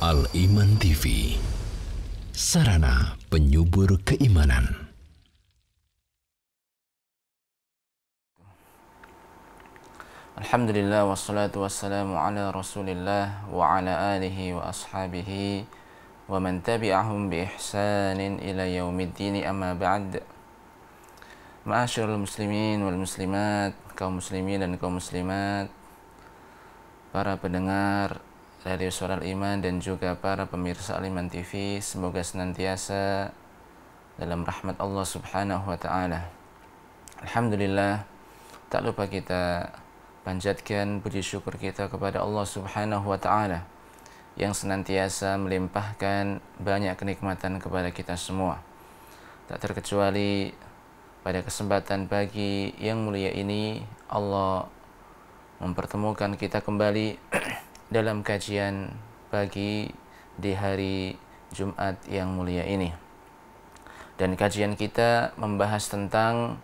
Al-Iman TV Sarana penyubur keimanan Alhamdulillah wassalatu wassalamu ala rasulillah wa ala alihi wa ashabihi wa man tabi'ahum bi ihsanin ila yaumiddin amma ba'd Ma'asyurul muslimin wal muslimat kaum muslimin dan kaum muslimat para pendengar Radio Suara Iman dan juga para pemirsa Aliman TV semoga senantiasa dalam rahmat Allah Subhanahu wa taala. Alhamdulillah tak lupa kita panjatkan puji syukur kita kepada Allah Subhanahu wa taala yang senantiasa melimpahkan banyak kenikmatan kepada kita semua. Tak terkecuali pada kesempatan pagi yang mulia ini Allah mempertemukan kita kembali dalam kajian pagi di hari Jumat yang mulia ini. Dan kajian kita membahas tentang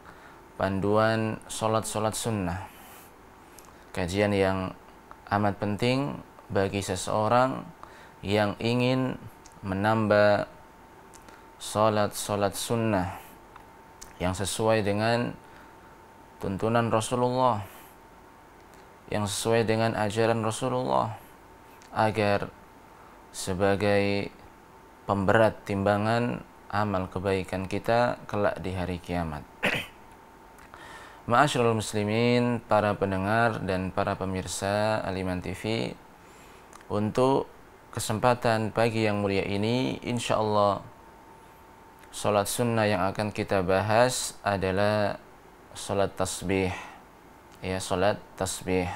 panduan sholat-sholat sunnah. Kajian yang amat penting bagi seseorang yang ingin menambah sholat-sholat sunnah yang sesuai dengan tuntunan Rasulullah yang sesuai dengan ajaran Rasulullah agar sebagai pemberat timbangan amal kebaikan kita kelak di hari kiamat. Ma'asyiral muslimin, para pendengar dan para pemirsa Aliman TV, untuk kesempatan pagi yang mulia ini, insya Allah, sholat sunnah yang akan kita bahas adalah salat tasbih ya sholat tasbih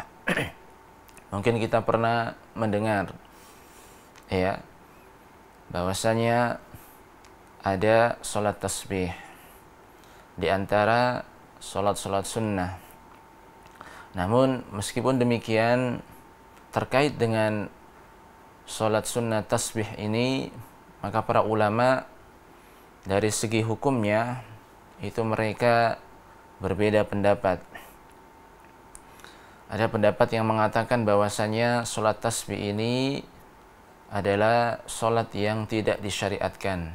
mungkin kita pernah mendengar ya bahwasanya ada sholat tasbih di antara sholat-sholat sunnah namun meskipun demikian terkait dengan sholat sunnah tasbih ini maka para ulama dari segi hukumnya itu mereka berbeda pendapat ada pendapat yang mengatakan bahwasanya sholat tasbih ini adalah sholat yang tidak disyariatkan,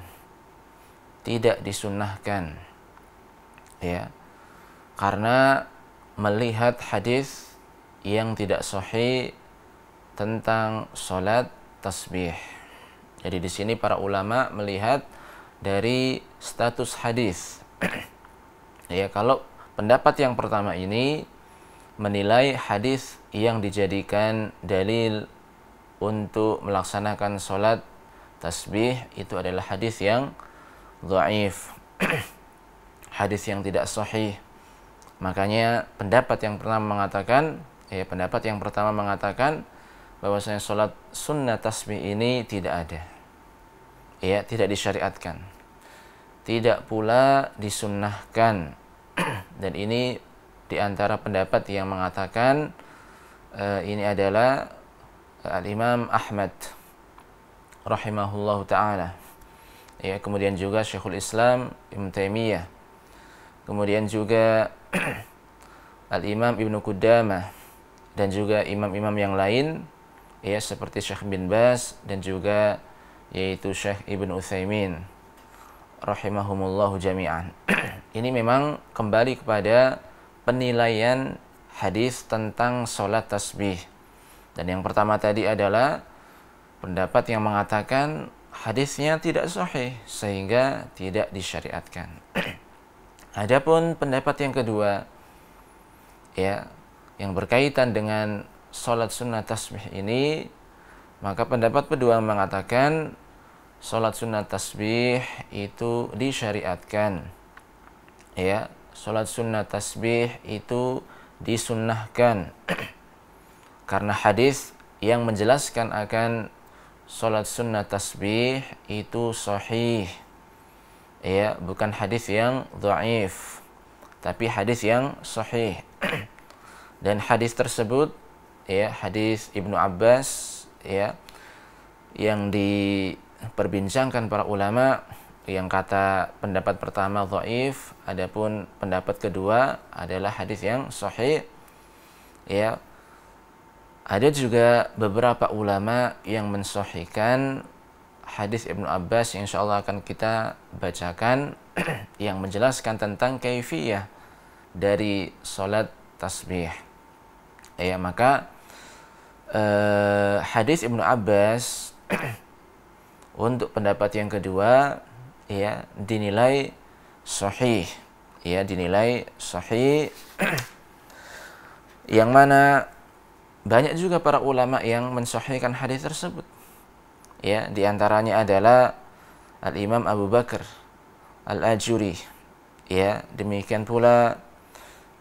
tidak disunnahkan, ya, karena melihat hadis yang tidak sahih tentang sholat tasbih. Jadi di sini para ulama melihat dari status hadis. ya, kalau pendapat yang pertama ini menilai hadis yang dijadikan dalil untuk melaksanakan sholat tasbih itu adalah hadis yang dhaif hadis yang tidak sahih makanya pendapat yang pertama mengatakan ya eh, pendapat yang pertama mengatakan bahwasanya sholat sunnah tasbih ini tidak ada ya tidak disyariatkan tidak pula disunnahkan dan ini di antara pendapat yang mengatakan uh, ini adalah eh, Al-Imam Ahmad rahimahullahu taala. Ya, kemudian juga Syekhul Islam Ibn Taimiyah. Kemudian juga Al-Imam Ibnu Qudamah dan juga imam-imam yang lain ya seperti Syekh bin Bas dan juga yaitu Syekh Ibnu Utsaimin rahimahumullahu jami'an. Ini memang kembali kepada penilaian hadis tentang sholat tasbih. Dan yang pertama tadi adalah pendapat yang mengatakan hadisnya tidak sahih sehingga tidak disyariatkan. Adapun pendapat yang kedua ya yang berkaitan dengan sholat sunnah tasbih ini maka pendapat kedua mengatakan sholat sunnah tasbih itu disyariatkan ya sholat sunnah tasbih itu disunnahkan karena hadis yang menjelaskan akan sholat sunnah tasbih itu sahih ya bukan hadis yang dhaif tapi hadis yang sahih dan hadis tersebut ya hadis Ibnu Abbas ya yang diperbincangkan para ulama yang kata pendapat pertama dhaif, adapun pendapat kedua adalah hadis yang sahih. Ya. Ada juga beberapa ulama yang mensohikan hadis Ibnu Abbas yang insya Allah akan kita bacakan yang menjelaskan tentang kaifiyah dari sholat tasbih. Ya, maka eh, hadis Ibnu Abbas untuk pendapat yang kedua ya dinilai sahih ya dinilai sahih yang mana banyak juga para ulama yang mensahihkan hadis tersebut ya diantaranya adalah al Imam Abu Bakar al Ajuri ya demikian pula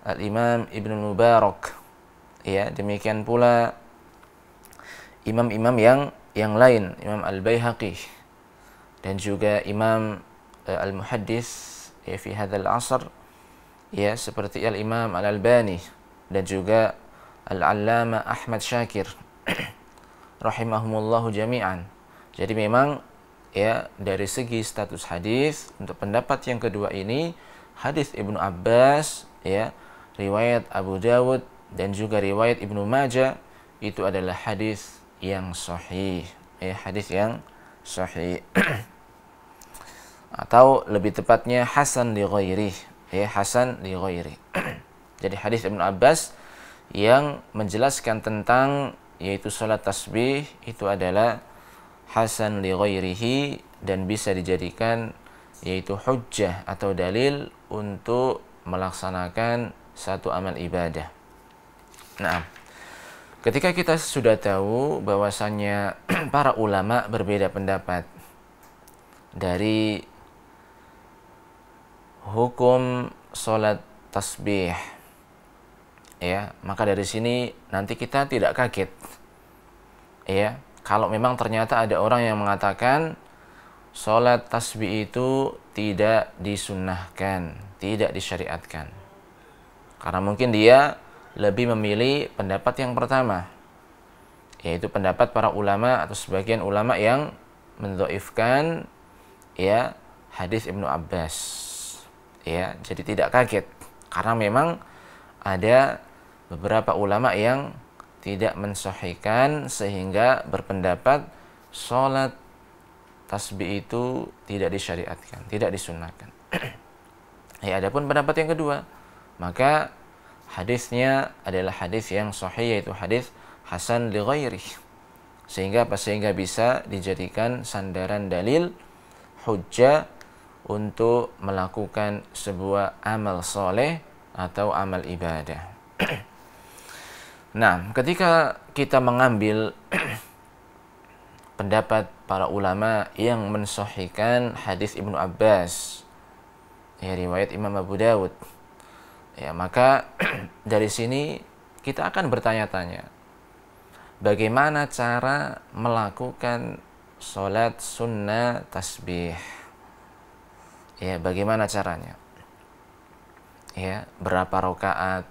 al Imam Ibnu Mubarak ya demikian pula imam-imam yang yang lain Imam Al Baihaqi dan juga Imam uh, Al-Muhaddis ya fi hadzal asr ya seperti Al-Imam Al-Albani dan juga Al-Allama Ahmad Syakir rahimahumullahu jami'an. Jadi memang ya dari segi status hadis untuk pendapat yang kedua ini hadis Ibnu Abbas ya riwayat Abu Dawud dan juga riwayat Ibnu Majah itu adalah hadis yang sahih ya hadis yang sahih atau lebih tepatnya hasan li ghairi ya hasan li ghairi jadi hadis Ibnu Abbas yang menjelaskan tentang yaitu salat tasbih itu adalah hasan li ghairihi dan bisa dijadikan yaitu hujjah atau dalil untuk melaksanakan satu amal ibadah. Nah, ketika kita sudah tahu bahwasannya para ulama berbeda pendapat dari hukum sholat tasbih ya maka dari sini nanti kita tidak kaget ya kalau memang ternyata ada orang yang mengatakan sholat tasbih itu tidak disunahkan, tidak disyariatkan karena mungkin dia lebih memilih pendapat yang pertama yaitu pendapat para ulama atau sebagian ulama yang mendoifkan ya hadis Ibnu Abbas ya jadi tidak kaget karena memang ada beberapa ulama yang tidak mensohikan sehingga berpendapat sholat tasbih itu tidak disyariatkan, tidak disunahkan. ya, adapun pendapat yang kedua, maka hadisnya adalah hadis yang sahih yaitu hadis hasan li ghairi. Sehingga apa sehingga bisa dijadikan sandaran dalil hujjah untuk melakukan sebuah amal soleh atau amal ibadah. nah, ketika kita mengambil pendapat para ulama yang mensohikan hadis Ibnu Abbas, ya riwayat Imam Abu Dawud, ya maka dari sini kita akan bertanya-tanya, bagaimana cara melakukan sholat sunnah tasbih? Ya, bagaimana caranya? Ya, berapa rokaat?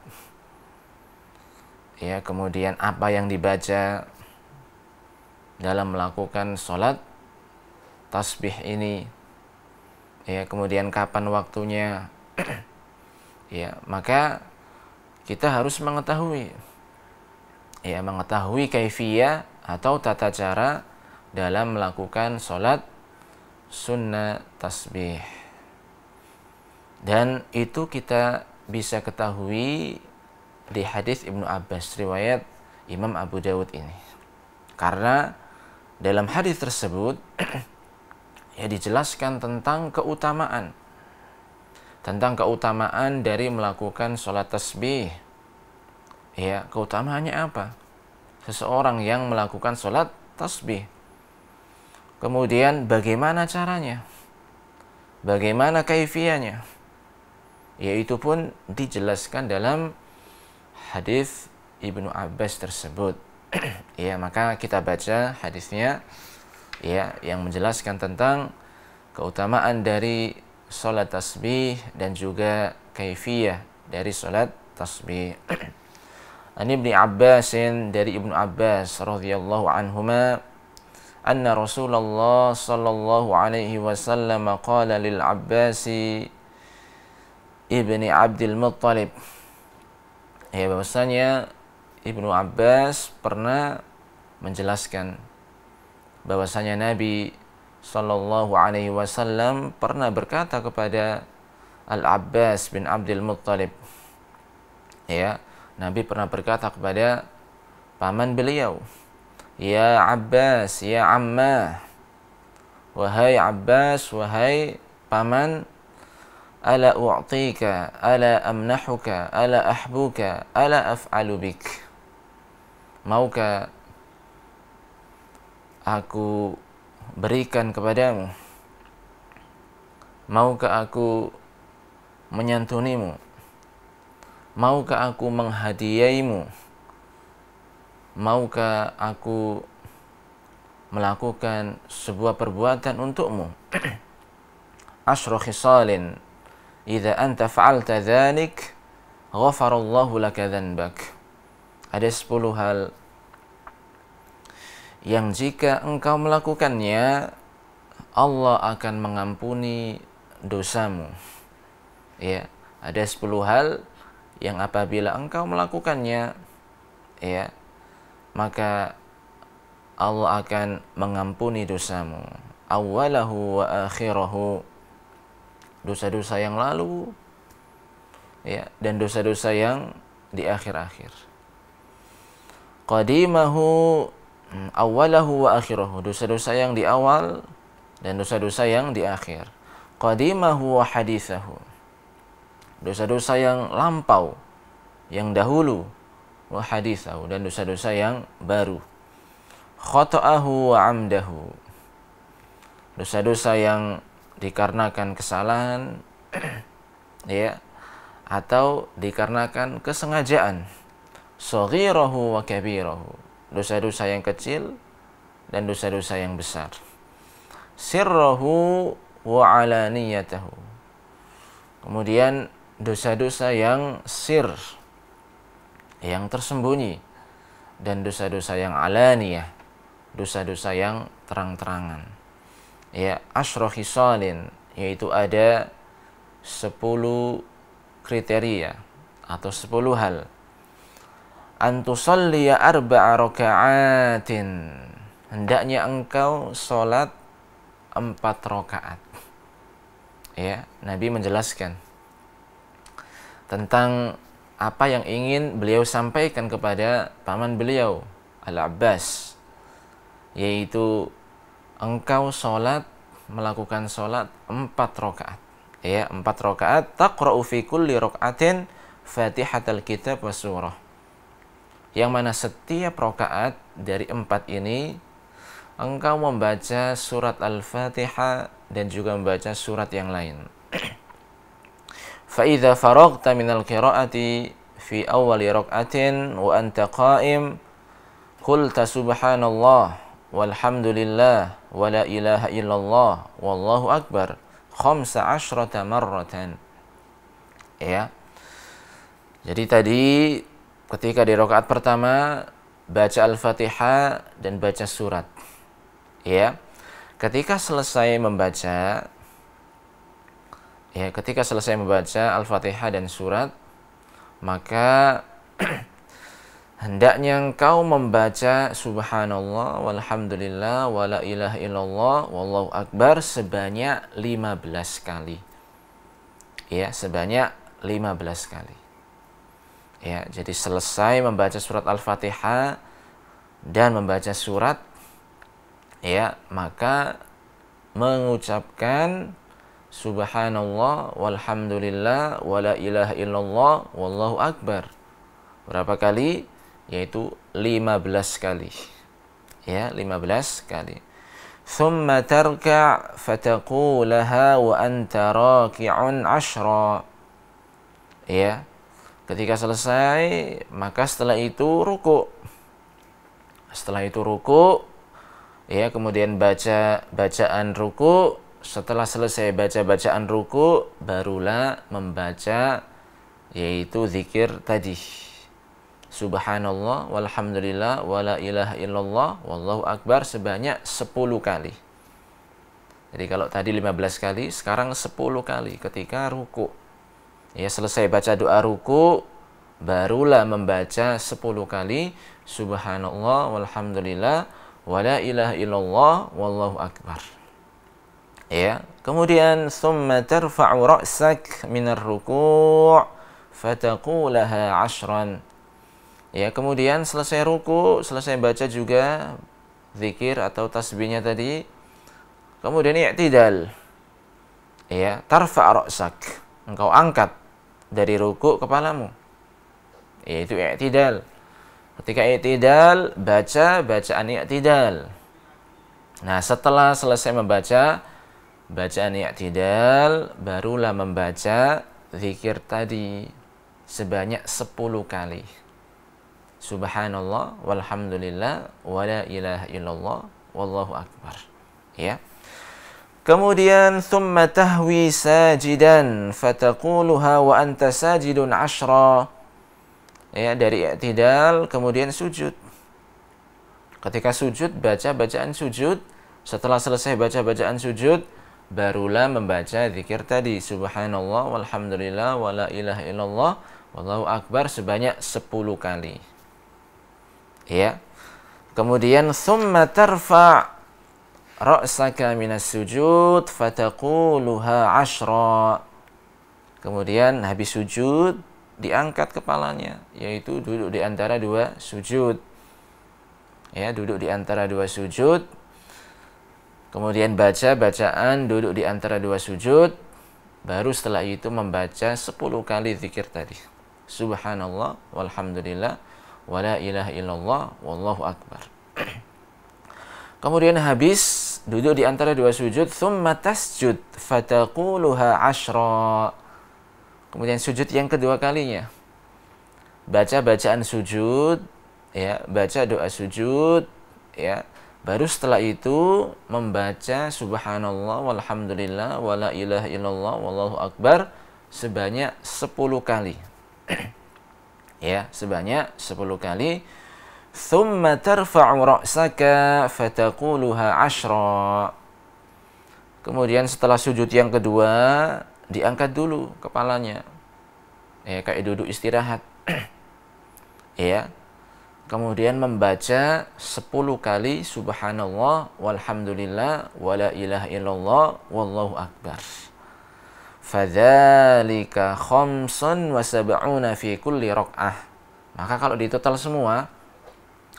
Ya, kemudian apa yang dibaca dalam melakukan sholat tasbih ini? Ya, kemudian kapan waktunya? ya, maka kita harus mengetahui ya mengetahui kaifiyah atau tata cara dalam melakukan sholat sunnah tasbih. Dan itu kita bisa ketahui di hadis Ibnu Abbas riwayat Imam Abu Dawud ini. Karena dalam hadis tersebut ya dijelaskan tentang keutamaan tentang keutamaan dari melakukan sholat tasbih. Ya, keutamaannya apa? Seseorang yang melakukan sholat tasbih. Kemudian bagaimana caranya? Bagaimana kaifianya yaitu pun dijelaskan dalam hadis Ibnu Abbas tersebut. ya, maka kita baca hadisnya ya yang menjelaskan tentang keutamaan dari salat tasbih dan juga kaifiyah dari salat tasbih. An Ibnu Abbasin dari Ibnu Abbas radhiyallahu anhuma anna Rasulullah sallallahu alaihi wasallam qala lil Abbasi ibni Abdul Muttalib. Ya, bahwasanya Ibnu Abbas pernah menjelaskan bahwasanya Nabi Shallallahu Alaihi Wasallam pernah berkata kepada Al Abbas bin Abdul Muttalib, ya Nabi pernah berkata kepada paman beliau, ya Abbas, ya Amma, wahai Abbas, wahai paman ala u'tika ala amnahuka ala ahbuka ala af'alu bik maukah aku berikan kepadamu maukah aku menyantunimu maukah aku menghadiahimu maukah aku melakukan sebuah perbuatan untukmu asro khisalin idza anta fa'alta dzalik ghafarallahu laka dzanbak ada 10 hal yang jika engkau melakukannya Allah akan mengampuni dosamu ya ada 10 hal yang apabila engkau melakukannya ya maka Allah akan mengampuni dosamu awalahu wa akhirahu dosa-dosa yang lalu ya dan dosa-dosa yang di akhir-akhir. Qadimahu hmm, awalahu wa akhirahu, dosa-dosa yang di awal dan dosa-dosa yang di akhir. Qadimahu wa hadithahu. Dosa-dosa yang lampau, yang dahulu wa hadithahu dan dosa-dosa yang baru. Khata'ahu wa amdahu. Dosa-dosa yang dikarenakan kesalahan ya atau dikarenakan kesengajaan saghirahu wa kabirahu dosa-dosa yang kecil dan dosa-dosa yang besar sirrahu wa alaniyatahu kemudian dosa-dosa yang sir yang tersembunyi dan dosa-dosa yang alaniyah dosa-dosa yang terang-terangan ya asrohisalin yaitu ada 10 kriteria atau 10 hal antusalliya arba'a raka'atin hendaknya engkau sholat empat rakaat ya Nabi menjelaskan tentang apa yang ingin beliau sampaikan kepada paman beliau Al Abbas yaitu engkau sholat melakukan sholat empat rakaat ya empat rakaat taqra'u fi kulli rakaatin fatihatul kitab wa surah yang mana setiap rakaat dari empat ini engkau membaca surat al-fatihah dan juga membaca surat yang lain فَإِذَا فَرَغْتَ مِنَ الْقِرَاءَةِ فِي أَوَّلِ رَكْعَةٍ وَأَنْتَ قَائِمٌ قُلْتَ سُبْحَانَ اللَّهِ walhamdulillah wala ilaha illallah wallahu akbar khamsa asyrata marratan ya jadi tadi ketika di rakaat pertama baca Al-Fatihah dan baca surat ya ketika selesai membaca ya ketika selesai membaca Al-Fatihah dan surat maka Hendaknya engkau membaca subhanallah walhamdulillah wala ilaha illallah wallahu akbar sebanyak 15 kali. Ya, sebanyak 15 kali. Ya, jadi selesai membaca surat Al-Fatihah dan membaca surat ya, maka mengucapkan subhanallah walhamdulillah wala ilaha illallah wallahu akbar. Berapa kali? yaitu 15 kali. Ya, 15 kali. ثم تركع wa anta raki'un ashra. ya ketika selesai maka setelah itu ruku setelah itu ruku ya kemudian baca bacaan ruku setelah selesai baca bacaan ruku barulah membaca yaitu zikir tadi Subhanallah walhamdulillah wala ilaha illallah wallahu akbar sebanyak 10 kali. Jadi kalau tadi 15 kali, sekarang 10 kali ketika ruku. Ya selesai baca doa ruku, barulah membaca 10 kali subhanallah walhamdulillah wala ilaha illallah wallahu akbar. Ya, kemudian summa tarfa'u ra'sak minar ruku' fataqulaha 'ashran Ya, kemudian selesai ruku, selesai baca juga zikir atau tasbihnya tadi. Kemudian i'tidal. Ya, tarfa' ra'sak. Engkau angkat dari ruku kepalamu. Yaitu i'tidal. Ketika i'tidal, baca bacaan i'tidal. Nah, setelah selesai membaca bacaan i'tidal, barulah membaca zikir tadi sebanyak 10 kali subhanallah walhamdulillah wala ilaha illallah wallahu akbar ya kemudian thumma tahwi sajidan fataquluha wa anta sajidun ashra ya dari i'tidal kemudian sujud ketika sujud baca bacaan sujud setelah selesai baca bacaan sujud barulah membaca zikir tadi subhanallah walhamdulillah wala ilaha illallah wallahu akbar sebanyak 10 kali ya kemudian summa tarfa ra'saka minas sujud fataquluha ashra kemudian habis sujud diangkat kepalanya yaitu duduk di antara dua sujud ya duduk di antara dua sujud kemudian baca bacaan duduk di antara dua sujud baru setelah itu membaca 10 kali zikir tadi subhanallah walhamdulillah wa la ilaha illallah wallahu akbar. Kemudian habis duduk di antara dua sujud, thumma tasjud fataquluha ashra. Kemudian sujud yang kedua kalinya. Baca bacaan sujud, ya, baca doa sujud, ya. Baru setelah itu membaca subhanallah walhamdulillah wala ilaha illallah wallahu akbar sebanyak 10 kali. ya sebanyak 10 kali thumma tarfa'u ra'saka fataquluha ashra kemudian setelah sujud yang kedua diangkat dulu kepalanya ya kayak duduk istirahat ya kemudian membaca 10 kali subhanallah walhamdulillah wala ilaha illallah wallahu akbar fadzalika khamsun wa sab'una fi kulli raka'ah. Maka kalau di total semua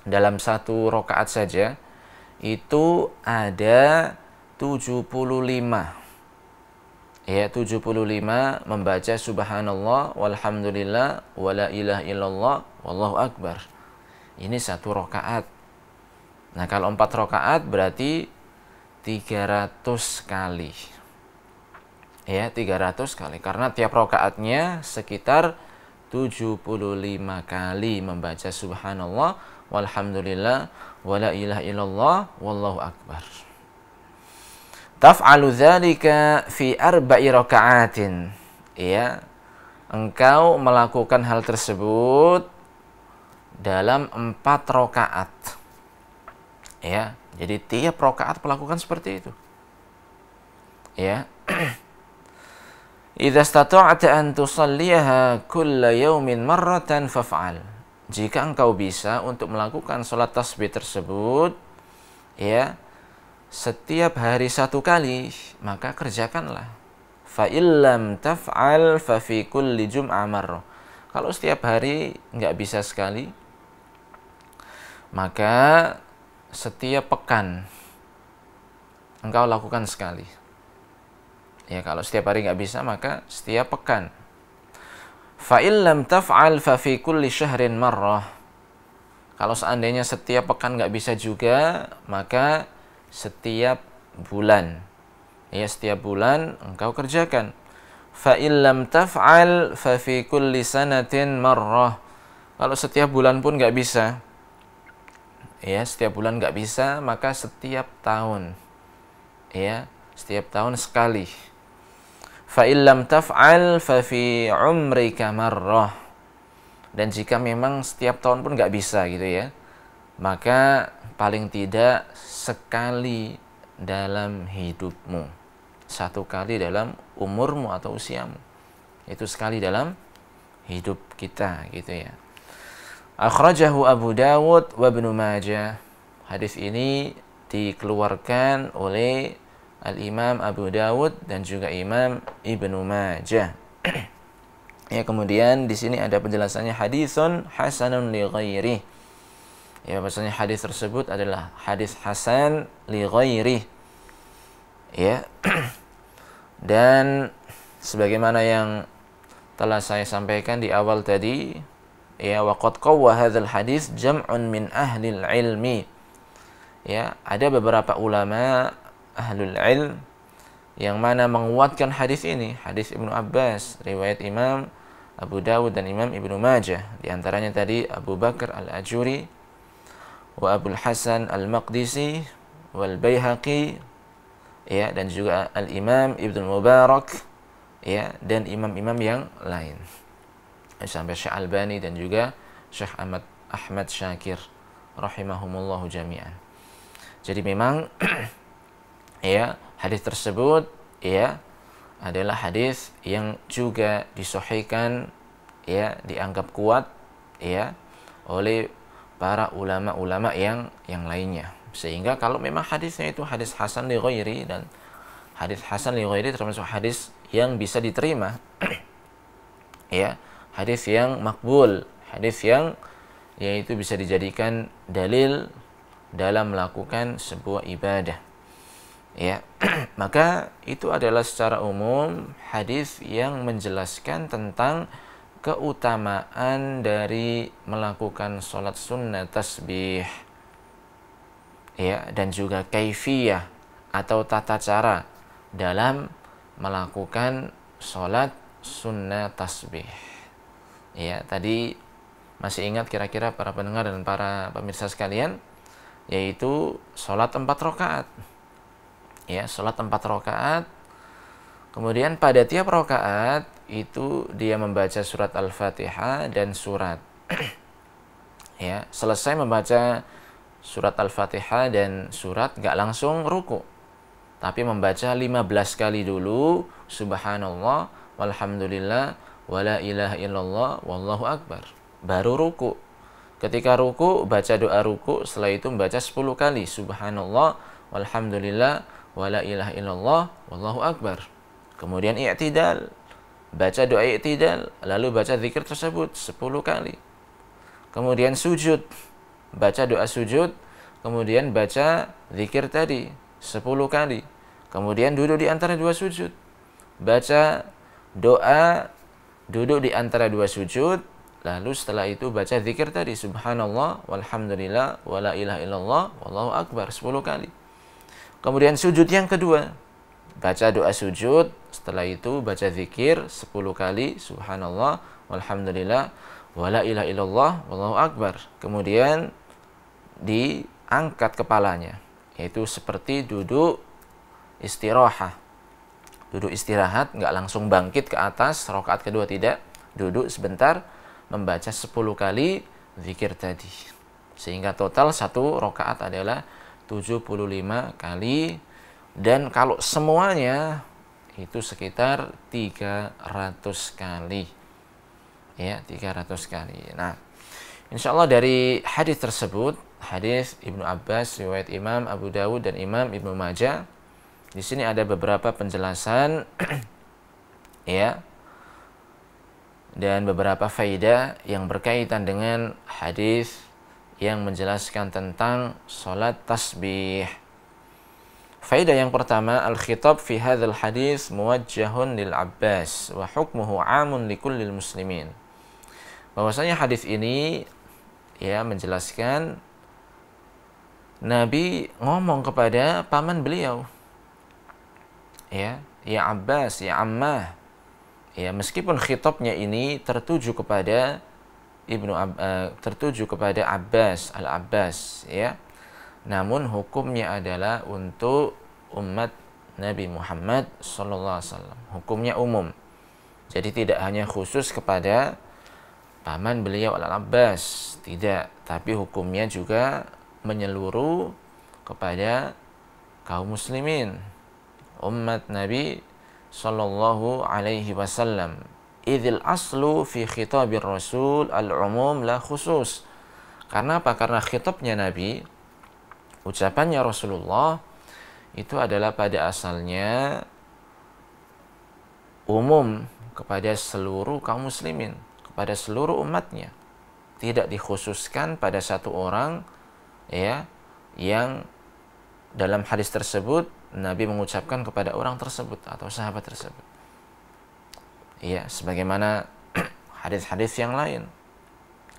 dalam satu rokaat saja itu ada 75. Ya, 75 membaca subhanallah walhamdulillah wala ilaha illallah wallahu akbar. Ini satu rokaat. Nah, kalau empat rokaat berarti 300 kali ya 300 kali karena tiap rokaatnya sekitar 75 kali membaca subhanallah walhamdulillah wala ilaha illallah wallahu akbar taf'alu dzalika fi arba'i raka'atin ya engkau melakukan hal tersebut dalam empat rokaat ya jadi tiap rokaat melakukan seperti itu ya Idza stata'ta an tusalliha kulla yawmin marratan faf'al. Jika engkau bisa untuk melakukan salat tasbih tersebut ya setiap hari satu kali, maka kerjakanlah. Fa illam taf'al fa fi kulli jum'ah marrah. Kalau setiap hari nggak bisa sekali, maka setiap pekan engkau lakukan sekali. Ya kalau setiap hari nggak bisa maka setiap pekan. Fa'il lam taf'al fa fi kulli syahrin marrah. Kalau seandainya setiap pekan nggak bisa juga, maka setiap bulan. Ya setiap bulan engkau kerjakan. Fa'il lam taf'al fa fi kulli sanatin marrah. Kalau setiap bulan pun nggak bisa, ya setiap bulan nggak bisa, maka setiap tahun, ya setiap tahun sekali fa illam taf'al fa fi umrika marrah. Dan jika memang setiap tahun pun nggak bisa gitu ya, maka paling tidak sekali dalam hidupmu, satu kali dalam umurmu atau usiamu. Itu sekali dalam hidup kita gitu ya. Akhrajahu Abu Dawud wa Ibnu Majah. Hadis ini dikeluarkan oleh Al-Imam Abu Dawud dan juga Imam Ibnu Majah. ya, kemudian di sini ada penjelasannya hadisun hasanun li ghairi. Ya, maksudnya hadis tersebut adalah hadis hasan li ghairi. Ya. dan sebagaimana yang telah saya sampaikan di awal tadi, ya waqad qawwa hadzal hadis jam'un min ahli ilmi. Ya, ada beberapa ulama ahlul ilm yang mana menguatkan hadis ini hadis Ibnu Abbas riwayat Imam Abu Dawud dan Imam Ibnu Majah di antaranya tadi Abu Bakar Al-Ajuri wa Abu Hasan Al-Maqdisi wal Baihaqi ya dan juga Al-Imam Ibnu Mubarak ya dan imam-imam yang lain sampai Syekh Albani dan juga Syekh Ahmad Ahmad Syakir rahimahumullahu jami'an. Jadi memang ya hadis tersebut ya adalah hadis yang juga disohikan ya dianggap kuat ya oleh para ulama-ulama yang yang lainnya sehingga kalau memang hadisnya itu hadis hasan li dan hadis hasan li termasuk hadis yang bisa diterima ya hadis yang makbul hadis yang yaitu bisa dijadikan dalil dalam melakukan sebuah ibadah ya maka itu adalah secara umum hadis yang menjelaskan tentang keutamaan dari melakukan sholat sunnah tasbih ya dan juga kaifiyah atau tata cara dalam melakukan sholat sunnah tasbih ya tadi masih ingat kira-kira para pendengar dan para pemirsa sekalian yaitu sholat empat rakaat ya sholat empat rakaat kemudian pada tiap rakaat itu dia membaca surat al-fatihah dan surat ya selesai membaca surat al-fatihah dan surat gak langsung ruku tapi membaca 15 kali dulu subhanallah walhamdulillah wala ilaha illallah wallahu akbar baru ruku ketika ruku baca doa ruku setelah itu membaca 10 kali subhanallah walhamdulillah wala ilaha illallah wallahu akbar. Kemudian i'tidal, baca doa i'tidal, lalu baca zikir tersebut 10 kali. Kemudian sujud, baca doa sujud, kemudian baca zikir tadi 10 kali. Kemudian duduk di antara dua sujud. Baca doa duduk di antara dua sujud, lalu setelah itu baca zikir tadi subhanallah walhamdulillah wala ilaha illallah wallahu akbar 10 kali. Kemudian sujud yang kedua, baca doa sujud, setelah itu baca zikir 10 kali subhanallah walhamdulillah wala ilaha illallah wallahu akbar. Kemudian diangkat kepalanya, yaitu seperti duduk istirahat. Duduk istirahat, nggak langsung bangkit ke atas, rokaat kedua tidak. Duduk sebentar, membaca 10 kali zikir tadi. Sehingga total satu rokaat adalah 75 kali dan kalau semuanya itu sekitar 300 kali ya 300 kali nah insya Allah dari hadis tersebut hadis Ibnu Abbas riwayat Imam Abu Dawud dan Imam Ibnu Majah di sini ada beberapa penjelasan ya dan beberapa faedah yang berkaitan dengan hadis yang menjelaskan tentang salat tasbih. Faidah yang pertama, al-khitab fi hadzal hadis muwajjahun lil Abbas wa hukmuhu amun li kullil muslimin. Bahwasanya hadis ini ya menjelaskan Nabi ngomong kepada paman beliau. Ya, ya Abbas, ya Ammah. Ya, meskipun khitabnya ini tertuju kepada Ibnu uh, tertuju kepada Abbas Al-Abbas ya. Namun hukumnya adalah untuk umat Nabi Muhammad sallallahu alaihi wasallam. Hukumnya umum. Jadi tidak hanya khusus kepada paman beliau Al-Abbas, tidak, tapi hukumnya juga menyeluruh kepada kaum muslimin umat Nabi sallallahu alaihi wasallam idil aslu fi khitabir rasul al-umum la khusus. Karena apa? Karena khitabnya Nabi, ucapannya Rasulullah itu adalah pada asalnya umum kepada seluruh kaum muslimin, kepada seluruh umatnya. Tidak dikhususkan pada satu orang ya yang dalam hadis tersebut Nabi mengucapkan kepada orang tersebut atau sahabat tersebut. Iya, sebagaimana hadis-hadis yang lain.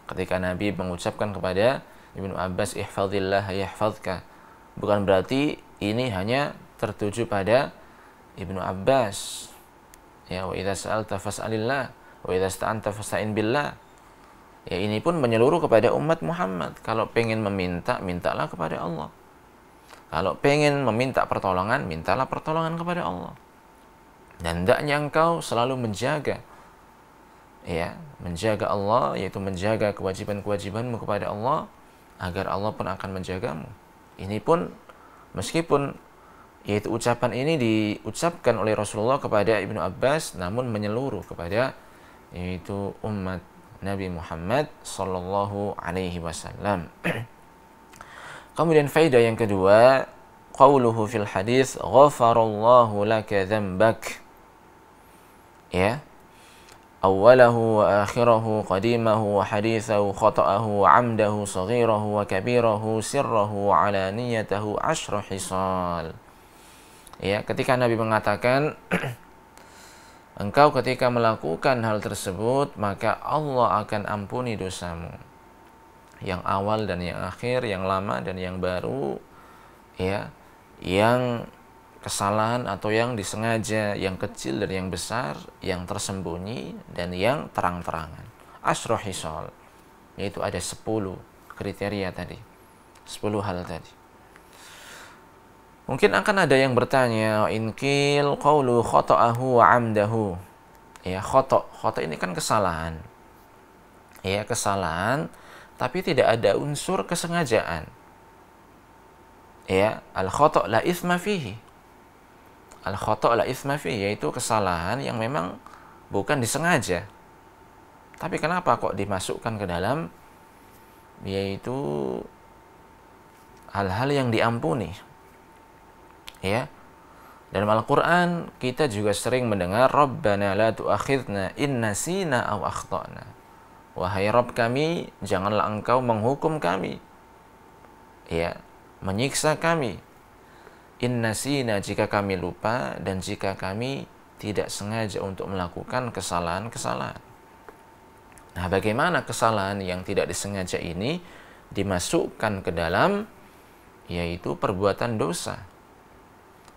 Ketika Nabi mengucapkan kepada Ibnu Abbas, "Ihfazillah yahfazka." Bukan berarti ini hanya tertuju pada Ibnu Abbas. Ya, wa idza sa'alta fas'alillah, wa idza sta'anta fasta'in billah. Ya, ini pun menyeluruh kepada umat Muhammad. Kalau pengen meminta, mintalah kepada Allah. Kalau pengen meminta pertolongan, mintalah pertolongan kepada Allah. Dan hendaknya engkau selalu menjaga ya, menjaga Allah yaitu menjaga kewajiban-kewajibanmu kepada Allah agar Allah pun akan menjagamu. Ini pun meskipun yaitu ucapan ini diucapkan oleh Rasulullah kepada Ibnu Abbas namun menyeluruh kepada yaitu umat Nabi Muhammad sallallahu alaihi wasallam. Kemudian faedah yang kedua, qauluhu fil hadis ghafarallahu laka ya awalahu wa akhirahu qadimahu wa hadithahu khata'ahu wa amdahu saghirahu wa kabirahu sirrahu wa alaniyatahu ashra hisal ya ketika Nabi mengatakan engkau ketika melakukan hal tersebut maka Allah akan ampuni dosamu yang awal dan yang akhir yang lama dan yang baru ya yang kesalahan atau yang disengaja, yang kecil dan yang besar, yang tersembunyi dan yang terang-terangan. Asrohisol, yaitu ada 10 kriteria tadi, 10 hal tadi. Mungkin akan ada yang bertanya, inkil qawlu khoto'ahu wa amdahu. Ya, khoto, khoto ini kan kesalahan. Ya, kesalahan, tapi tidak ada unsur kesengajaan. Ya, al khoto la fihi al khotob la fi yaitu kesalahan yang memang bukan disengaja. Tapi kenapa kok dimasukkan ke dalam yaitu hal-hal yang diampuni. Ya. Dalam Al-Qur'an kita juga sering mendengar Rabbana la tu'akhidna in nasina aw akhtana. Wahai Rabb kami, janganlah engkau menghukum kami. Ya, menyiksa kami Innasina jika kami lupa dan jika kami tidak sengaja untuk melakukan kesalahan-kesalahan. Nah, bagaimana kesalahan yang tidak disengaja ini dimasukkan ke dalam yaitu perbuatan dosa.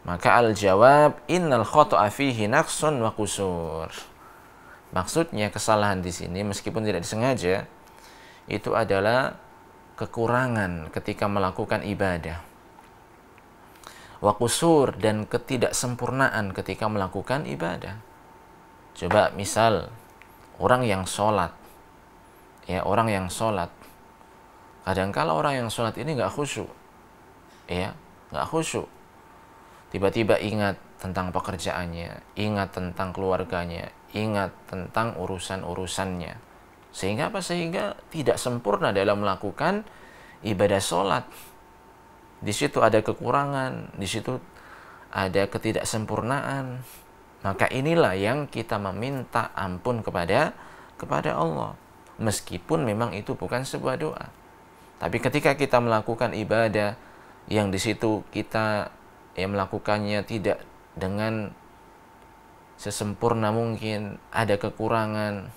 Maka al-jawab innal khata'a fihi naqsun wa kusur. Maksudnya kesalahan di sini meskipun tidak disengaja itu adalah kekurangan ketika melakukan ibadah wakusur dan ketidaksempurnaan ketika melakukan ibadah. Coba misal orang yang sholat, ya orang yang sholat, kadangkala orang yang sholat ini nggak khusyuk, ya nggak khusyuk. Tiba-tiba ingat tentang pekerjaannya, ingat tentang keluarganya, ingat tentang urusan-urusannya. Sehingga apa? Sehingga tidak sempurna dalam melakukan ibadah sholat di situ ada kekurangan, di situ ada ketidaksempurnaan. Maka inilah yang kita meminta ampun kepada kepada Allah. Meskipun memang itu bukan sebuah doa. Tapi ketika kita melakukan ibadah yang di situ kita yang melakukannya tidak dengan sesempurna mungkin, ada kekurangan,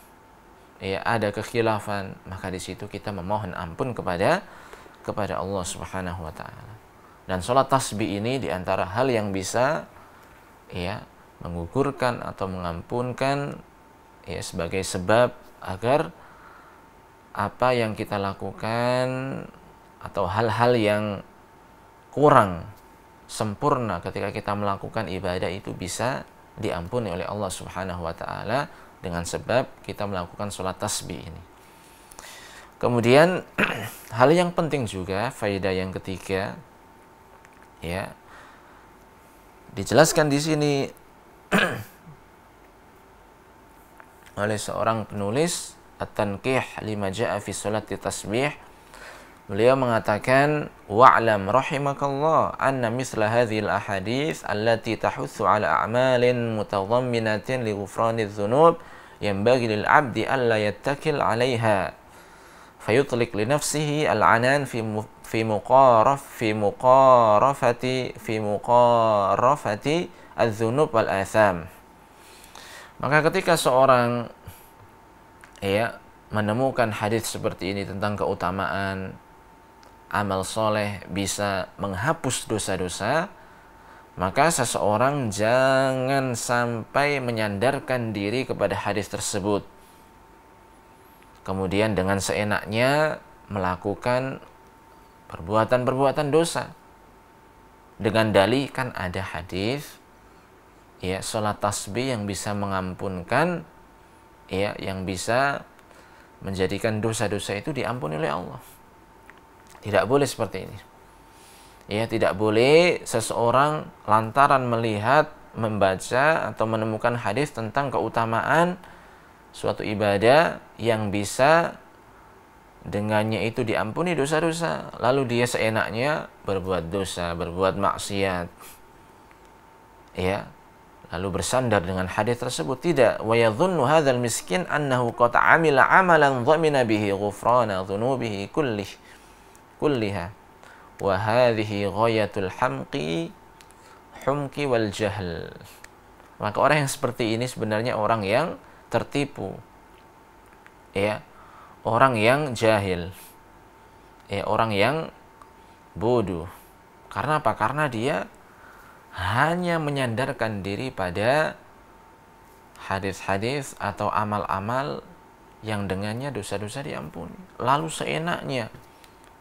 ya ada kekhilafan, maka di situ kita memohon ampun kepada kepada Allah Subhanahu wa taala. Dan sholat tasbih ini diantara hal yang bisa ya mengukurkan atau mengampunkan ya sebagai sebab agar apa yang kita lakukan atau hal-hal yang kurang sempurna ketika kita melakukan ibadah itu bisa diampuni oleh Allah Subhanahu wa taala dengan sebab kita melakukan sholat tasbih ini. Kemudian hal yang penting juga faedah yang ketiga ya dijelaskan di sini oleh seorang penulis At-Tankih lima ja'a fi salati tasbih beliau mengatakan wa'lam rahimakallah anna mithla hadhil ahadith allati tahuthu ala a'malin mutadhamminatin li ghufrani dhunub yanbaghi lil 'abdi alla yattakil 'alayha fayutlik li nafsihi al-'anan fi fi muqaraf fi muqarafati fi muqarafati az-zunub wal asam. Maka ketika seorang ya menemukan hadis seperti ini tentang keutamaan amal soleh bisa menghapus dosa-dosa, maka seseorang jangan sampai menyandarkan diri kepada hadis tersebut. Kemudian dengan seenaknya melakukan perbuatan-perbuatan dosa. Dengan dali kan ada hadis ya salat tasbih yang bisa mengampunkan ya yang bisa menjadikan dosa-dosa itu diampuni oleh Allah. Tidak boleh seperti ini. Ya, tidak boleh seseorang lantaran melihat, membaca atau menemukan hadis tentang keutamaan suatu ibadah yang bisa dengannya itu diampuni dosa-dosa lalu dia seenaknya berbuat dosa berbuat maksiat ya lalu bersandar dengan hadis tersebut tidak wa yadhunnu hadzal miskin annahu qad amila amalan dhamina bihi ghufrana dhunubihi kullih kulliha wa hadhihi ghayatul hamqi humqi wal jahl maka orang yang seperti ini sebenarnya orang yang tertipu ya orang yang jahil. eh orang yang bodoh. Karena apa? Karena dia hanya menyandarkan diri pada hadis-hadis atau amal-amal yang dengannya dosa-dosa diampuni. Lalu seenaknya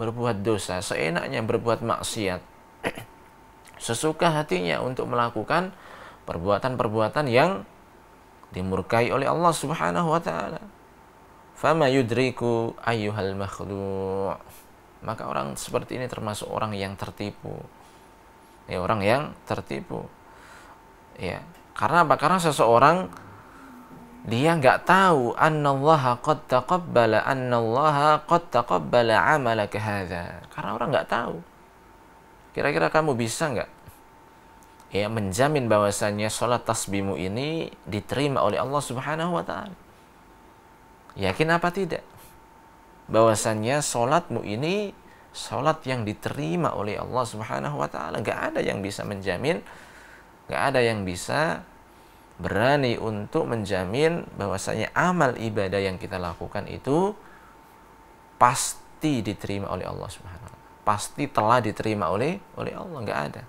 berbuat dosa, seenaknya berbuat maksiat. Sesuka hatinya untuk melakukan perbuatan-perbuatan yang dimurkai oleh Allah Subhanahu wa taala. Fama yudriku ayyuhal makhluq. Maka orang seperti ini termasuk orang yang tertipu. Ya, orang yang tertipu. Ya, karena apa? Karena seseorang dia nggak tahu annallaha qad taqabbala annallaha qad taqabbala amalaka hadza. Karena orang nggak tahu. Kira-kira kamu bisa nggak ya menjamin bahwasannya sholat tasbimu ini diterima oleh Allah Subhanahu wa taala. Yakin apa tidak? Bahwasannya sholatmu ini sholat yang diterima oleh Allah Subhanahu wa taala. Gak ada yang bisa menjamin, gak ada yang bisa berani untuk menjamin bahwasanya amal ibadah yang kita lakukan itu pasti diterima oleh Allah Subhanahu wa taala. Pasti telah diterima oleh oleh Allah, Gak ada.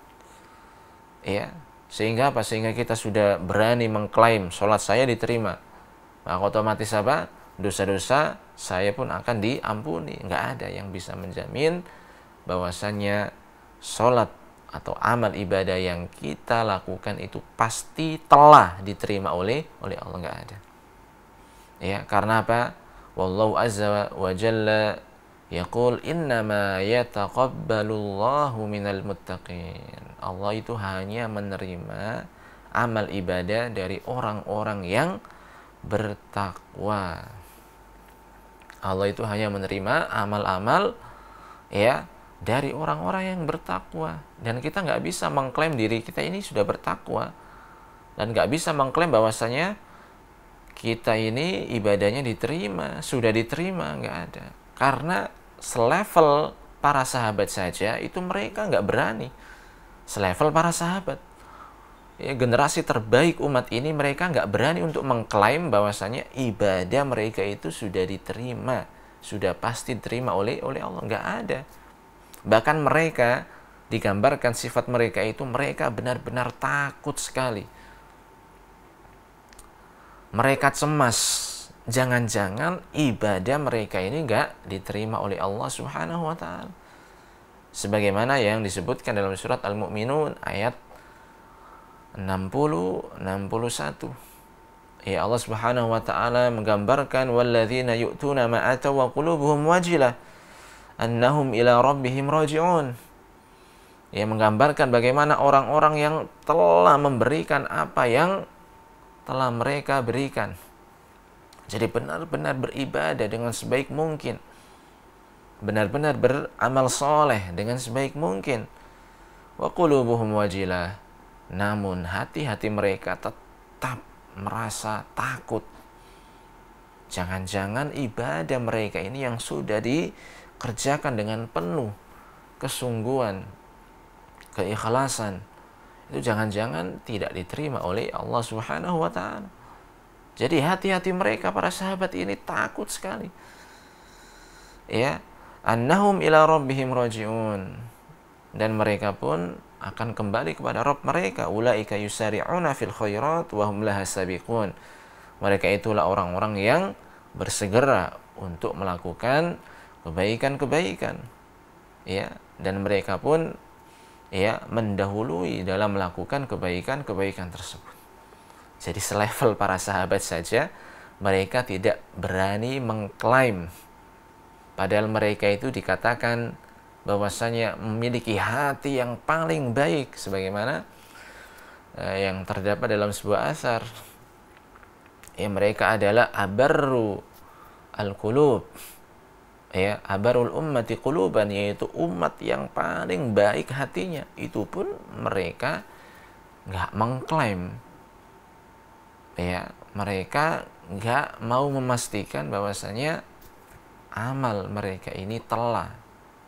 Ya, sehingga apa? Sehingga kita sudah berani mengklaim sholat saya diterima. Maka nah, otomatis apa? dosa-dosa saya pun akan diampuni. Nggak ada yang bisa menjamin bahwasannya sholat atau amal ibadah yang kita lakukan itu pasti telah diterima oleh oleh Allah nggak ada. Ya, karena apa? Wallahu azza wa jalla yaqul innama yataqabbalullahu minal muttaqin. Allah itu hanya menerima amal ibadah dari orang-orang yang bertakwa. Allah itu hanya menerima amal-amal ya dari orang-orang yang bertakwa dan kita nggak bisa mengklaim diri kita ini sudah bertakwa dan nggak bisa mengklaim bahwasanya kita ini ibadahnya diterima sudah diterima nggak ada karena selevel para sahabat saja itu mereka nggak berani selevel para sahabat ya, generasi terbaik umat ini mereka nggak berani untuk mengklaim bahwasanya ibadah mereka itu sudah diterima sudah pasti diterima oleh oleh Allah nggak ada bahkan mereka digambarkan sifat mereka itu mereka benar-benar takut sekali mereka cemas jangan-jangan ibadah mereka ini nggak diterima oleh Allah Subhanahu wa taala sebagaimana yang disebutkan dalam surat Al-Mu'minun ayat 60 61 ya Allah Subhanahu wa taala menggambarkan walladzina yu'tuna ma ataw wa qulubuhum wajila annahum ila rabbihim raji'un ya menggambarkan bagaimana orang-orang yang telah memberikan apa yang telah mereka berikan jadi benar-benar beribadah dengan sebaik mungkin benar-benar beramal soleh dengan sebaik mungkin wa qulubuhum wajilah namun hati-hati mereka tetap merasa takut. Jangan-jangan ibadah mereka ini yang sudah dikerjakan dengan penuh kesungguhan, keikhlasan, itu jangan-jangan tidak diterima oleh Allah Subhanahu wa taala. Jadi hati-hati mereka para sahabat ini takut sekali. Ya, annahum ila rabbihim rajiun. Dan mereka pun akan kembali kepada Rob mereka. Ulaika yusari'una fil khairat wa hum laha sabiqun. Mereka itulah orang-orang yang bersegera untuk melakukan kebaikan-kebaikan. Ya, dan mereka pun ya mendahului dalam melakukan kebaikan-kebaikan tersebut. Jadi selevel para sahabat saja mereka tidak berani mengklaim padahal mereka itu dikatakan bahwasanya memiliki hati yang paling baik sebagaimana eh, yang terdapat dalam sebuah asar ya mereka adalah abaru al kulub, ya abarul ummati quluban yaitu umat yang paling baik hatinya itu pun mereka nggak mengklaim ya mereka nggak mau memastikan bahwasanya amal mereka ini telah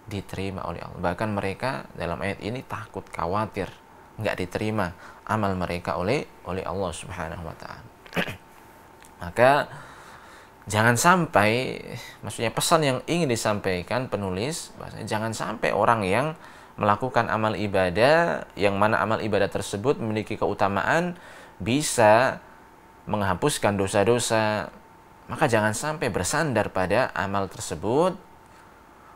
diterima oleh Allah. Bahkan mereka dalam ayat ini takut khawatir nggak diterima amal mereka oleh oleh Allah Subhanahu wa taala. Maka jangan sampai maksudnya pesan yang ingin disampaikan penulis bahasanya jangan sampai orang yang melakukan amal ibadah yang mana amal ibadah tersebut memiliki keutamaan bisa menghapuskan dosa-dosa maka jangan sampai bersandar pada amal tersebut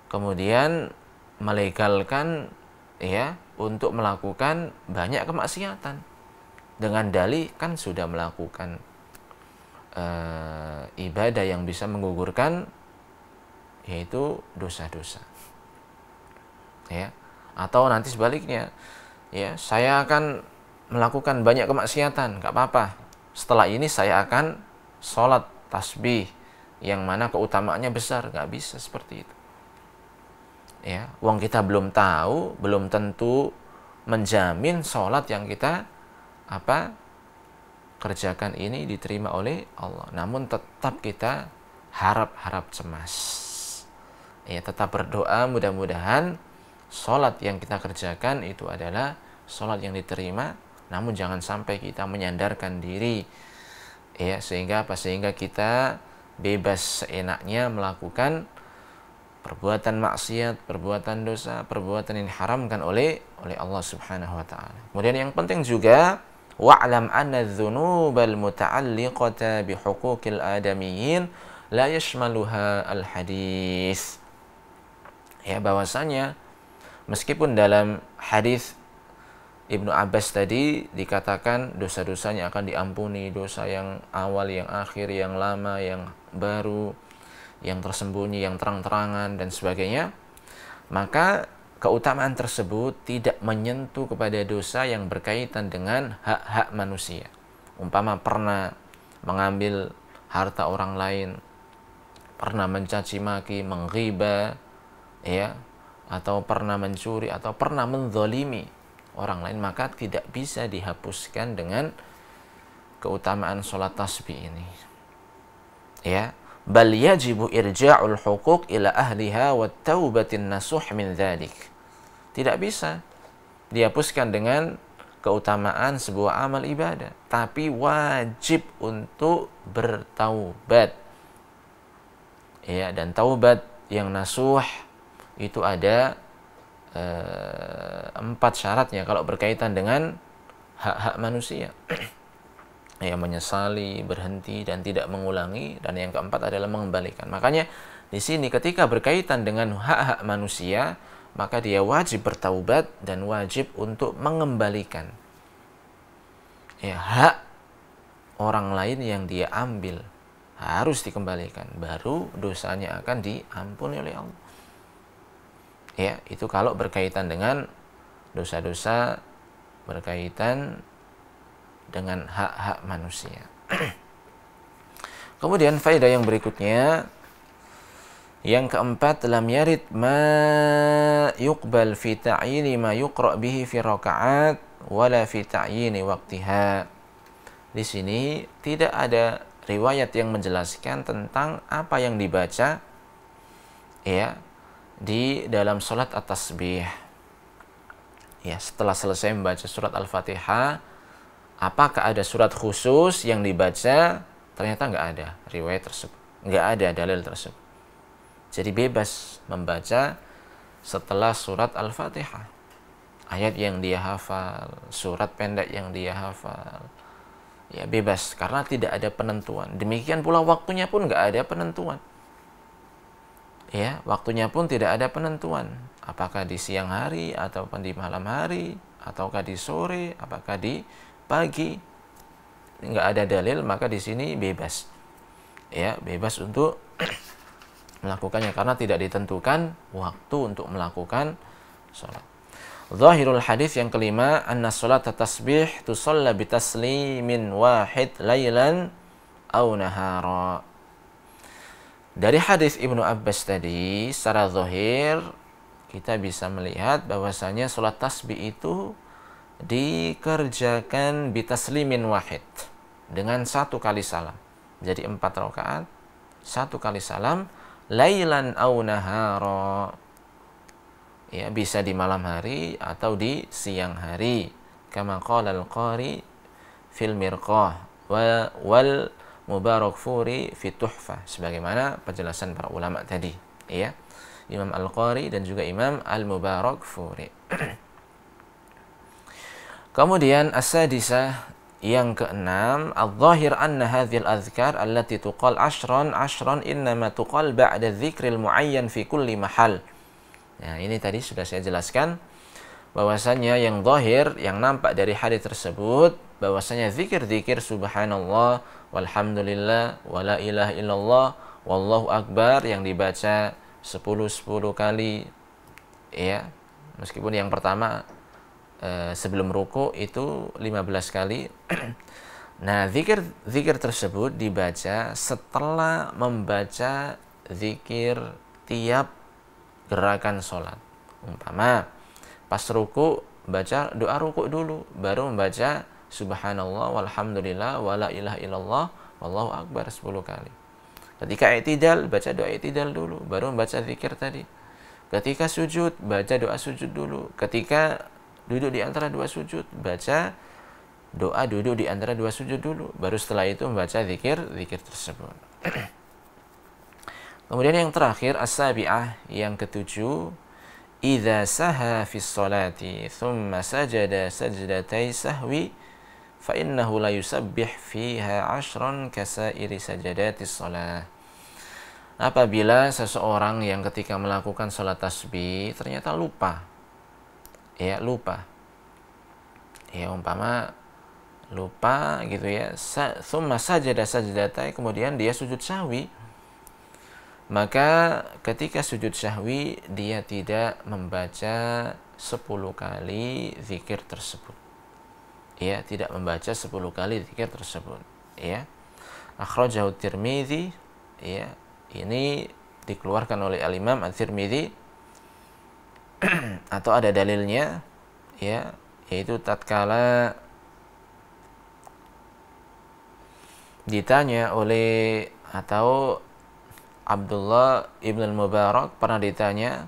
kemudian melegalkan ya untuk melakukan banyak kemaksiatan dengan dalih kan sudah melakukan e, ibadah yang bisa menggugurkan yaitu dosa-dosa ya atau nanti sebaliknya ya saya akan melakukan banyak kemaksiatan nggak apa-apa setelah ini saya akan sholat tasbih yang mana keutamaannya besar nggak bisa seperti itu ya uang kita belum tahu belum tentu menjamin sholat yang kita apa kerjakan ini diterima oleh Allah namun tetap kita harap-harap cemas ya tetap berdoa mudah-mudahan sholat yang kita kerjakan itu adalah sholat yang diterima namun jangan sampai kita menyandarkan diri ya sehingga apa sehingga kita bebas seenaknya melakukan perbuatan maksiat, perbuatan dosa, perbuatan yang diharamkan oleh oleh Allah Subhanahu wa taala. Kemudian yang penting juga wa'lam anna dzunubal muta'alliqata bihuquqil adamiyyin la yashmaluha al hadis. Ya bahwasanya meskipun dalam hadis Ibnu Abbas tadi dikatakan dosa-dosanya akan diampuni, dosa yang awal, yang akhir, yang lama, yang baru, yang tersembunyi, yang terang-terangan, dan sebagainya, maka keutamaan tersebut tidak menyentuh kepada dosa yang berkaitan dengan hak-hak manusia. Umpama pernah mengambil harta orang lain, pernah mencaci maki, menghiba, ya, atau pernah mencuri atau pernah menzolimi orang lain maka tidak bisa dihapuskan dengan keutamaan sholat tasbih ini ya bal yajibu irja'ul hukuk ila ahliha wa taubatin nasuh min dhalik. Tidak bisa dihapuskan dengan keutamaan sebuah amal ibadah, tapi wajib untuk bertaubat. Ya, dan taubat yang nasuh itu ada eh, empat syaratnya kalau berkaitan dengan hak-hak manusia ya menyesali, berhenti dan tidak mengulangi dan yang keempat adalah mengembalikan. Makanya di sini ketika berkaitan dengan hak-hak manusia, maka dia wajib bertaubat dan wajib untuk mengembalikan ya hak orang lain yang dia ambil harus dikembalikan baru dosanya akan diampuni oleh Allah. Ya, itu kalau berkaitan dengan dosa-dosa berkaitan dengan hak-hak manusia. Kemudian faedah yang berikutnya yang keempat lam yarid ma yuqbal fi ta'yini ma yuqra bihi fi raka'at wala fi ta'yini waqtiha. Di sini tidak ada riwayat yang menjelaskan tentang apa yang dibaca ya di dalam salat at-tasbih. Ya, setelah selesai membaca surat Al-Fatihah apakah ada surat khusus yang dibaca? Ternyata nggak ada riwayat tersebut. Nggak ada dalil tersebut. Jadi bebas membaca setelah surat Al-Fatihah. Ayat yang dia hafal, surat pendek yang dia hafal. Ya bebas, karena tidak ada penentuan. Demikian pula waktunya pun nggak ada penentuan. Ya, waktunya pun tidak ada penentuan. Apakah di siang hari, ataupun di malam hari, ataukah di sore, apakah di pagi nggak ada dalil maka di sini bebas ya bebas untuk melakukannya karena tidak ditentukan waktu untuk melakukan sholat. Zahirul hadis yang kelima, anna sholat tasbih tusalla bitaslimin wahid laylan au nahara. Dari hadis Ibnu Abbas tadi, secara zahir kita bisa melihat bahwasanya sholat tasbih itu dikerjakan bitaslimin wahid dengan satu kali salam. Jadi empat rakaat, satu kali salam, lailan au nahara. Ya, bisa di malam hari atau di siang hari. Kama qala al-qari fil mirqah wa wal mubarak furi fi tuhfa sebagaimana penjelasan para ulama tadi ya Imam Al-Qari dan juga Imam Al-Mubarak Furi Kemudian asadisa yang keenam, al-zahir anna hadhil azkar allati tuqal ashron ashron innama tuqal ba'da dzikril muayyan fi kulli mahal. Nah, ini tadi sudah saya jelaskan bahwasanya yang zahir yang nampak dari hadis tersebut bahwasanya zikir-zikir subhanallah walhamdulillah wala ilaha illallah wallahu akbar yang dibaca 10 10 kali ya meskipun yang pertama Eh, sebelum ruku itu 15 kali. nah, zikir zikir tersebut dibaca setelah membaca zikir tiap gerakan sholat. Umpama pas ruku baca doa ruku dulu, baru membaca subhanallah walhamdulillah wala ilaha illallah wallahu akbar 10 kali. Ketika i'tidal baca doa i'tidal dulu, baru membaca zikir tadi. Ketika sujud baca doa sujud dulu. Ketika duduk di antara dua sujud, baca doa duduk di antara dua sujud dulu, baru setelah itu membaca zikir zikir tersebut. Kemudian yang terakhir as yang ketujuh idza saha fi sholati thumma sajada sajdatai sahwi fa innahu la yusabbih fiha ashran kasairi sajadati shalah apabila seseorang yang ketika melakukan sholat tasbih ternyata lupa ya lupa ya umpama lupa gitu ya summa sajada sajdatai kemudian dia sujud sahwi maka ketika sujud sahwi dia tidak membaca sepuluh kali zikir tersebut ya tidak membaca sepuluh kali zikir tersebut ya akhrajahu tirmidzi ya ini dikeluarkan oleh al-imam at atau ada dalilnya ya yaitu tatkala ditanya oleh atau Abdullah ibn Mubarak pernah ditanya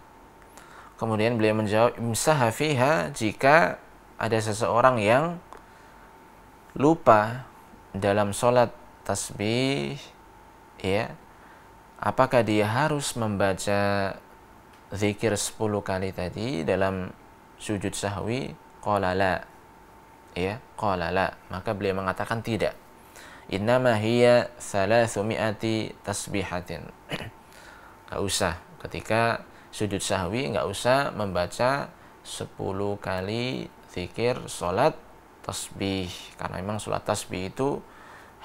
kemudian beliau menjawab imsaha fiha jika ada seseorang yang lupa dalam sholat tasbih ya apakah dia harus membaca zikir 10 kali tadi dalam sujud sahwi qala la ya qala maka beliau mengatakan tidak innama hiya miati tasbihatin enggak usah ketika sujud sahwi enggak usah membaca 10 kali zikir salat tasbih karena memang salat tasbih itu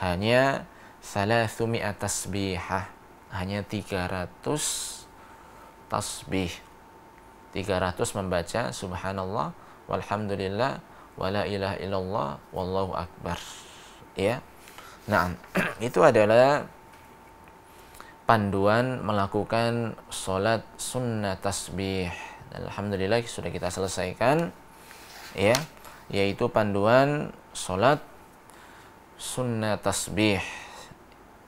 hanya miat tasbihah hanya 300 tasbih 300 membaca subhanallah walhamdulillah wala ilaha illallah wallahu akbar ya nah itu adalah panduan melakukan sholat sunnah tasbih alhamdulillah sudah kita selesaikan ya yaitu panduan sholat sunnah tasbih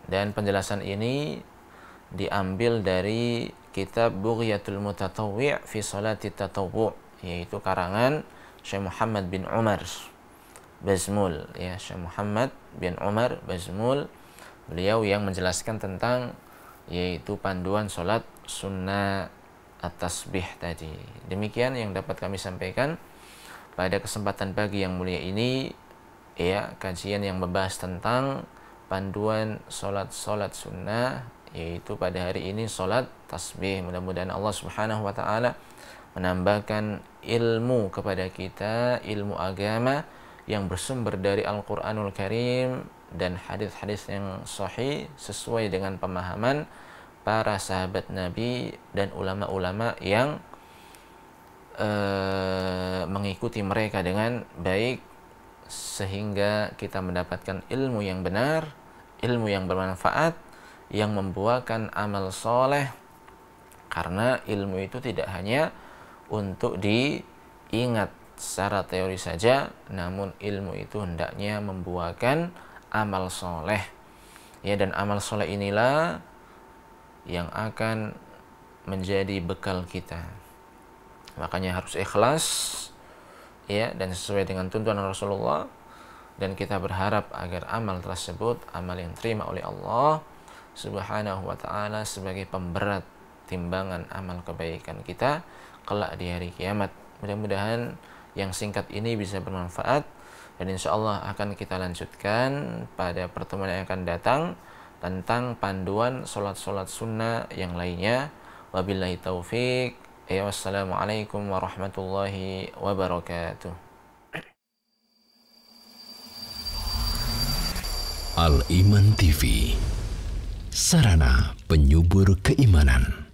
dan penjelasan ini diambil dari kitab Bughyatul Mutatawwi' fi Salati Tatawwu' yaitu karangan Syekh Muhammad bin Umar Bazmul ya Syekh Muhammad bin Umar Bazmul beliau yang menjelaskan tentang yaitu panduan salat sunnah at-tasbih tadi. Demikian yang dapat kami sampaikan pada kesempatan pagi yang mulia ini ya kajian yang membahas tentang panduan salat-salat sunnah yaitu pada hari ini salat tasbih. Mudah-mudahan Allah Subhanahu wa taala menambahkan ilmu kepada kita, ilmu agama yang bersumber dari Al-Qur'anul Karim dan hadis-hadis yang sahih sesuai dengan pemahaman para sahabat Nabi dan ulama-ulama yang e, mengikuti mereka dengan baik sehingga kita mendapatkan ilmu yang benar, ilmu yang bermanfaat yang membuahkan amal soleh karena ilmu itu tidak hanya untuk diingat secara teori saja, namun ilmu itu hendaknya membuahkan amal soleh. Ya, dan amal soleh inilah yang akan menjadi bekal kita. Makanya harus ikhlas, ya, dan sesuai dengan tuntunan Rasulullah. Dan kita berharap agar amal tersebut, amal yang terima oleh Allah Subhanahu wa Ta'ala, sebagai pemberat timbangan amal kebaikan kita kelak di hari kiamat. Mudah-mudahan yang singkat ini bisa bermanfaat dan insya Allah akan kita lanjutkan pada pertemuan yang akan datang tentang panduan sholat-sholat sunnah yang lainnya. Wabillahi taufik. Ya wassalamualaikum warahmatullahi wabarakatuh. Al Iman TV Sarana penyubur keimanan